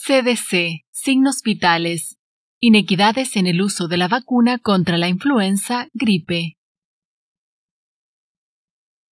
CDC, signos vitales, inequidades en el uso de la vacuna contra la influenza, gripe.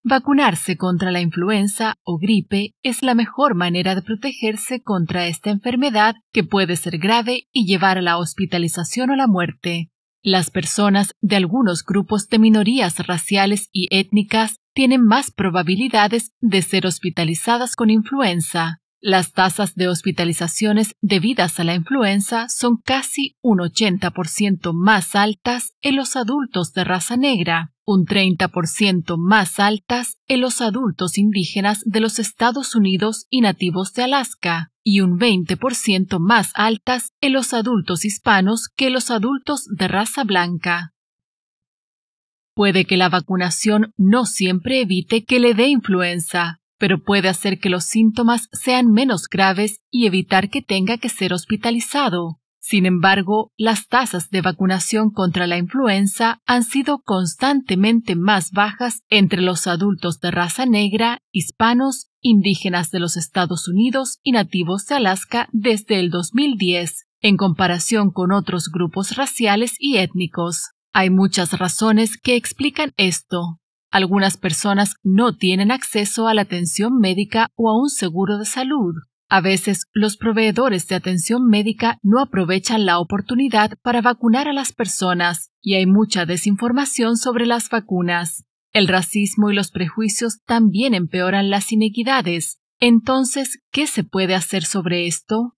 Vacunarse contra la influenza o gripe es la mejor manera de protegerse contra esta enfermedad que puede ser grave y llevar a la hospitalización o la muerte. Las personas de algunos grupos de minorías raciales y étnicas tienen más probabilidades de ser hospitalizadas con influenza. Las tasas de hospitalizaciones debidas a la influenza son casi un 80% más altas en los adultos de raza negra, un 30% más altas en los adultos indígenas de los Estados Unidos y nativos de Alaska, y un 20% más altas en los adultos hispanos que los adultos de raza blanca. Puede que la vacunación no siempre evite que le dé influenza, pero puede hacer que los síntomas sean menos graves y evitar que tenga que ser hospitalizado. Sin embargo, las tasas de vacunación contra la influenza han sido constantemente más bajas entre los adultos de raza negra, hispanos, indígenas de los Estados Unidos y nativos de Alaska desde el 2010, en comparación con otros grupos raciales y étnicos. Hay muchas razones que explican esto, algunas personas no tienen acceso a la atención médica o a un seguro de salud. A veces los proveedores de atención médica no aprovechan la oportunidad para vacunar a las personas y hay mucha desinformación sobre las vacunas. El racismo y los prejuicios también empeoran las inequidades. Entonces, ¿qué se puede hacer sobre esto?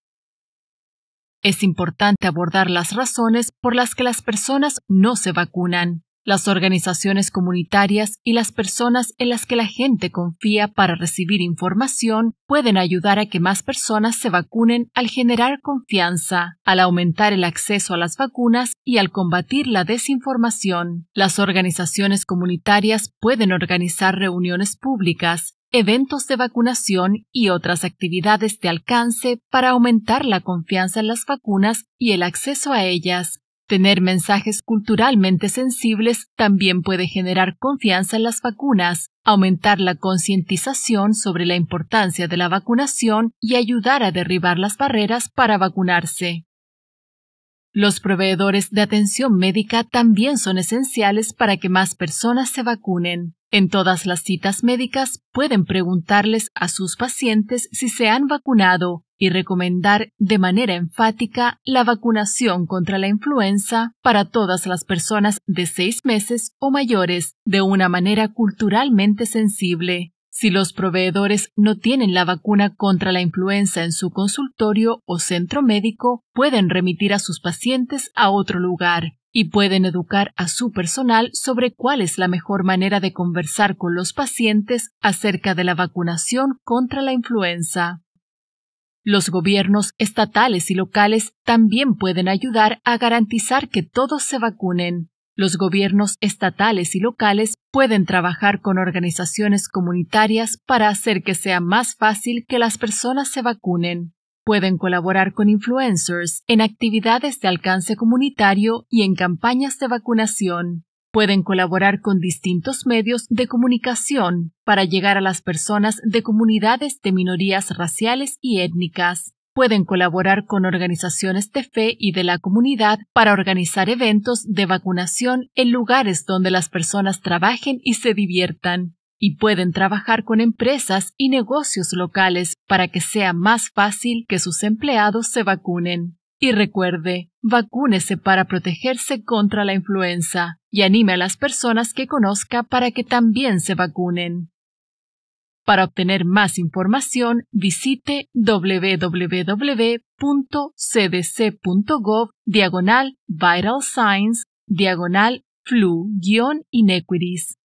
Es importante abordar las razones por las que las personas no se vacunan las organizaciones comunitarias y las personas en las que la gente confía para recibir información pueden ayudar a que más personas se vacunen al generar confianza, al aumentar el acceso a las vacunas y al combatir la desinformación. Las organizaciones comunitarias pueden organizar reuniones públicas, eventos de vacunación y otras actividades de alcance para aumentar la confianza en las vacunas y el acceso a ellas, Tener mensajes culturalmente sensibles también puede generar confianza en las vacunas, aumentar la concientización sobre la importancia de la vacunación y ayudar a derribar las barreras para vacunarse. Los proveedores de atención médica también son esenciales para que más personas se vacunen. En todas las citas médicas pueden preguntarles a sus pacientes si se han vacunado y recomendar de manera enfática la vacunación contra la influenza para todas las personas de seis meses o mayores de una manera culturalmente sensible. Si los proveedores no tienen la vacuna contra la influenza en su consultorio o centro médico, pueden remitir a sus pacientes a otro lugar y pueden educar a su personal sobre cuál es la mejor manera de conversar con los pacientes acerca de la vacunación contra la influenza. Los gobiernos estatales y locales también pueden ayudar a garantizar que todos se vacunen. Los gobiernos estatales y locales pueden trabajar con organizaciones comunitarias para hacer que sea más fácil que las personas se vacunen. Pueden colaborar con influencers en actividades de alcance comunitario y en campañas de vacunación. Pueden colaborar con distintos medios de comunicación para llegar a las personas de comunidades de minorías raciales y étnicas. Pueden colaborar con organizaciones de fe y de la comunidad para organizar eventos de vacunación en lugares donde las personas trabajen y se diviertan y pueden trabajar con empresas y negocios locales para que sea más fácil que sus empleados se vacunen. Y recuerde, vacúnese para protegerse contra la influenza y anime a las personas que conozca para que también se vacunen. Para obtener más información, visite www.cdc.gov diagonal vital signs diagonal flu-inequities.